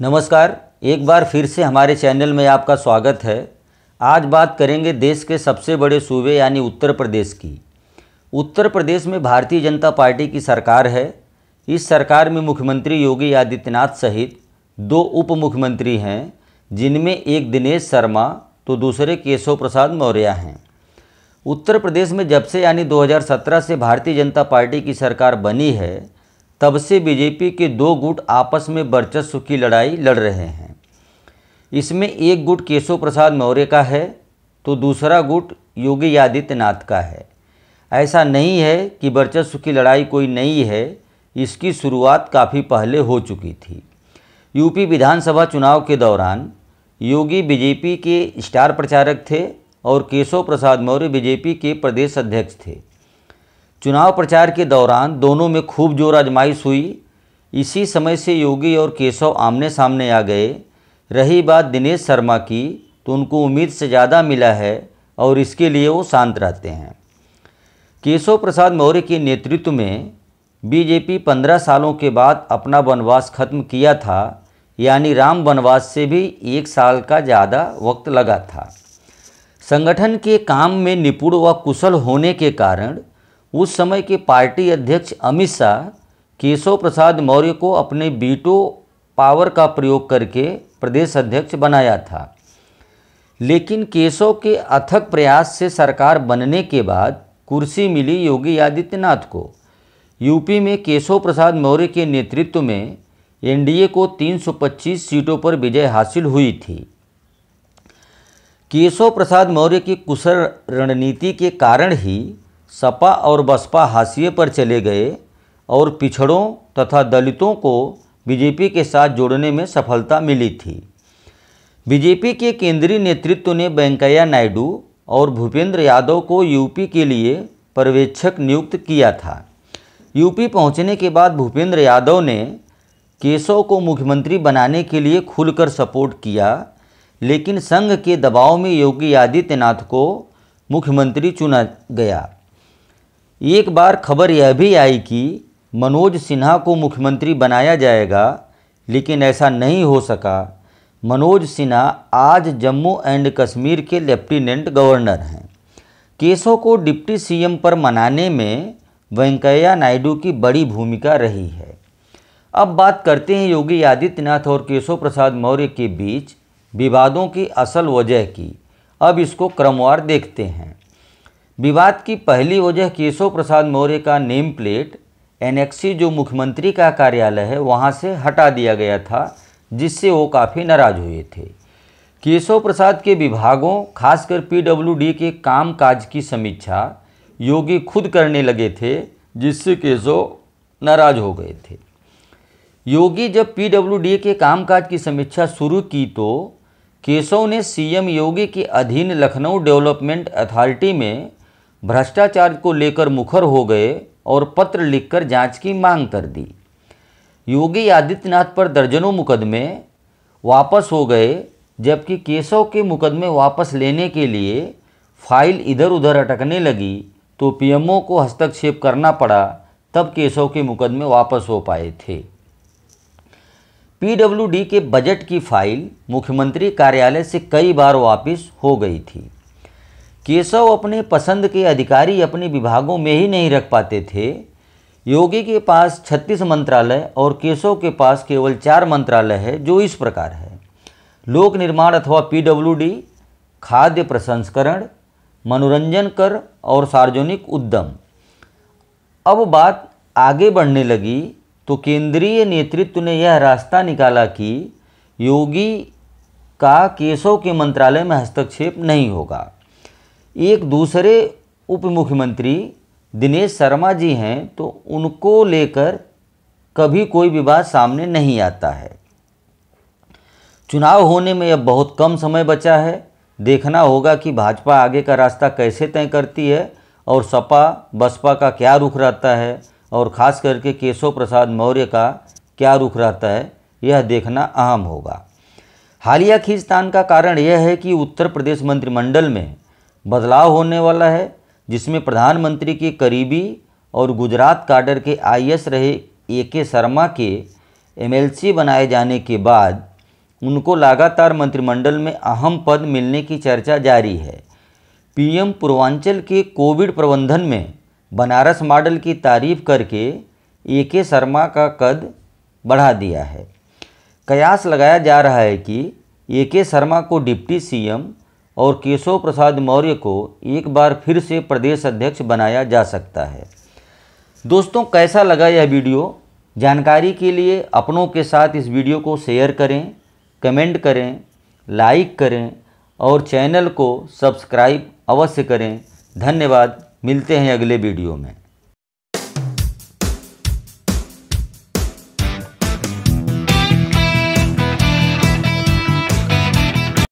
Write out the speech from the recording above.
नमस्कार एक बार फिर से हमारे चैनल में आपका स्वागत है आज बात करेंगे देश के सबसे बड़े सूबे यानी उत्तर प्रदेश की उत्तर प्रदेश में भारतीय जनता पार्टी की सरकार है इस सरकार में मुख्यमंत्री योगी आदित्यनाथ सहित दो उप मुख्यमंत्री हैं जिनमें एक दिनेश शर्मा तो दूसरे केशव प्रसाद मौर्य हैं उत्तर प्रदेश में जब से यानी 2017 से भारतीय जनता पार्टी की सरकार बनी है तब से बीजेपी के दो गुट आपस में वर्चस्व की लड़ाई लड़ रहे हैं इसमें एक गुट केशव प्रसाद मौर्य का है तो दूसरा गुट योगी आदित्यनाथ का है ऐसा नहीं है कि वर्चस्व की लड़ाई कोई नई है इसकी शुरुआत काफ़ी पहले हो चुकी थी यूपी विधानसभा चुनाव के दौरान योगी बीजेपी के स्टार प्रचारक थे और केशव प्रसाद मौर्य बीजेपी के प्रदेश अध्यक्ष थे चुनाव प्रचार के दौरान दोनों में खूब जोर आजमाइश हुई इसी समय से योगी और केशव आमने सामने आ गए रही बात दिनेश शर्मा की तो उनको उम्मीद से ज़्यादा मिला है और इसके लिए वो शांत रहते हैं केशव प्रसाद मौर्य के नेतृत्व में बीजेपी पंद्रह सालों के बाद अपना वनवास खत्म किया था यानी राम वनवास से भी एक साल का ज़्यादा वक्त लगा था संगठन के काम में निपुण व कुशल होने के कारण उस समय के पार्टी अध्यक्ष अमित शाह केशव प्रसाद मौर्य को अपने बीटो पावर का प्रयोग करके प्रदेश अध्यक्ष बनाया था लेकिन केशव के अथक प्रयास से सरकार बनने के बाद कुर्सी मिली योगी आदित्यनाथ को यूपी में केशव प्रसाद मौर्य के नेतृत्व में एनडीए को 325 सीटों पर विजय हासिल हुई थी केशव प्रसाद मौर्य की कुशल रणनीति के कारण ही सपा और बसपा हाशिए पर चले गए और पिछड़ों तथा दलितों को बीजेपी के साथ जोड़ने में सफलता मिली थी बीजेपी के केंद्रीय नेतृत्व ने वेंकैया नायडू और भूपेंद्र यादव को यूपी के लिए पर्यवेक्षक नियुक्त किया था यूपी पहुंचने के बाद भूपेंद्र यादव ने केशव को मुख्यमंत्री बनाने के लिए खुलकर सपोर्ट किया लेकिन संघ के दबाव में योगी आदित्यनाथ को मुख्यमंत्री चुना गया एक बार खबर यह भी आई कि मनोज सिन्हा को मुख्यमंत्री बनाया जाएगा लेकिन ऐसा नहीं हो सका मनोज सिन्हा आज जम्मू एंड कश्मीर के लेफ्टिनेंट गवर्नर हैं केशव को डिप्टी सीएम पर मनाने में वेंकैया नायडू की बड़ी भूमिका रही है अब बात करते हैं योगी आदित्यनाथ और केशव प्रसाद मौर्य के बीच विवादों की असल वजह की अब इसको क्रमवार देखते हैं विवाद की पहली वजह केशव प्रसाद मौर्य का नेम प्लेट एनएक्सी जो मुख्यमंत्री का कार्यालय है वहाँ से हटा दिया गया था जिससे वो काफ़ी नाराज हुए थे केशव प्रसाद के विभागों खासकर पीडब्ल्यूडी के कामकाज की समीक्षा योगी खुद करने लगे थे जिससे केशव नाराज हो गए थे योगी जब पीडब्ल्यूडी के कामकाज की समीक्षा शुरू की तो केशव ने सीएम योगी के अधीन लखनऊ डेवलपमेंट अथॉरिटी में भ्रष्टाचार को लेकर मुखर हो गए और पत्र लिखकर जांच की मांग कर दी योगी आदित्यनाथ पर दर्जनों मुकदमे वापस हो गए जबकि केशव के मुकदमे वापस लेने के लिए फाइल इधर उधर अटकने लगी तो पीएमओ को हस्तक्षेप करना पड़ा तब केशव के मुकदमे वापस हो पाए थे पीडब्ल्यूडी के बजट की फाइल मुख्यमंत्री कार्यालय से कई बार वापस हो गई थी केशव अपने पसंद के अधिकारी अपने विभागों में ही नहीं रख पाते थे योगी के पास छत्तीस मंत्रालय और केशव के पास केवल चार मंत्रालय है जो इस प्रकार है लोक निर्माण अथवा पीडब्ल्यूडी खाद्य प्रसंस्करण मनोरंजन कर और सार्वजनिक उद्यम अब बात आगे बढ़ने लगी तो केंद्रीय नेतृत्व ने यह रास्ता निकाला कि योगी का केशव के मंत्रालय में हस्तक्षेप नहीं होगा एक दूसरे उप मुख्यमंत्री दिनेश शर्मा जी हैं तो उनको लेकर कभी कोई विवाद सामने नहीं आता है चुनाव होने में अब बहुत कम समय बचा है देखना होगा कि भाजपा आगे का रास्ता कैसे तय करती है और सपा बसपा का क्या रुख रहता है और ख़ास करके केशव प्रसाद मौर्य का क्या रुख रहता है यह देखना अहम होगा हालिया खींचतान का कारण यह है कि उत्तर प्रदेश मंत्रिमंडल में बदलाव होने वाला है जिसमें प्रधानमंत्री के करीबी और गुजरात काडर के आईएएस रहे ए के शर्मा के एमएलसी बनाए जाने के बाद उनको लगातार मंत्रिमंडल में अहम पद मिलने की चर्चा जारी है पीएम पूर्वांचल के कोविड प्रबंधन में बनारस मॉडल की तारीफ करके ए के शर्मा का कद बढ़ा दिया है कयास लगाया जा रहा है कि ए के शर्मा को डिप्टी सीएम और केशव प्रसाद मौर्य को एक बार फिर से प्रदेश अध्यक्ष बनाया जा सकता है दोस्तों कैसा लगा यह वीडियो जानकारी के लिए अपनों के साथ इस वीडियो को शेयर करें कमेंट करें लाइक करें और चैनल को सब्सक्राइब अवश्य करें धन्यवाद मिलते हैं अगले वीडियो में